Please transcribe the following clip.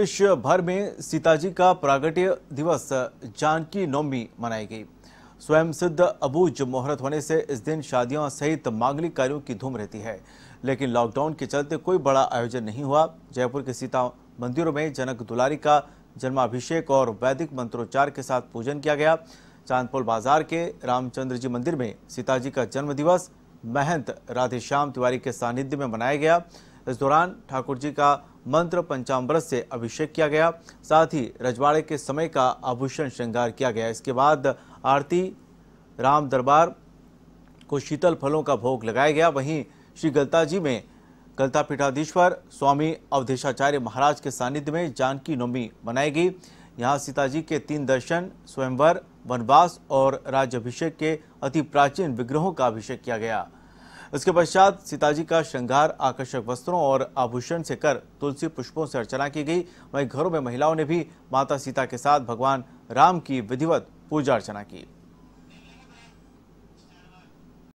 देश भर में सीताजी का प्रागट्य दिवस जानकी नवमी मनाई गई स्वयं सिद्ध अबूज मुहूर्त होने से इस दिन शादियों सहित मांगलिक कार्यों की धूम रहती है लेकिन लॉकडाउन के चलते कोई बड़ा आयोजन नहीं हुआ जयपुर के सीता मंदिरों में जनक दुलारी का जन्माभिषेक और वैदिक मंत्रोच्चार के साथ पूजन किया गया चांदपुर बाजार के रामचंद्र जी मंदिर में सीताजी का जन्म दिवस महंत राधेश्याम तिवारी के सानिध्य में मनाया गया इस दौरान ठाकुर जी का मंत्र पंचामृत से अभिषेक किया गया साथ ही रजवाड़े के समय का आभूषण श्रृंगार किया गया इसके बाद आरती राम दरबार को शीतल फलों का भोग लगाया गया वहीं श्री गलता जी में गलता पीठाधीश्वर स्वामी अवधेशाचार्य महाराज के सानिध्य में जानकी नवमी मनाई गई यहाँ सीताजी के तीन दर्शन स्वयंवर वनवास और राज्यभिषेक के अति प्राचीन विग्रहों का अभिषेक किया गया इसके पश्चात सीताजी का श्रृंगार आकर्षक वस्त्रों और आभूषण से कर तुलसी पुष्पों से अर्चना की गई वहीं घरों में महिलाओं ने भी माता सीता के साथ भगवान राम की विधिवत पूजा अर्चना की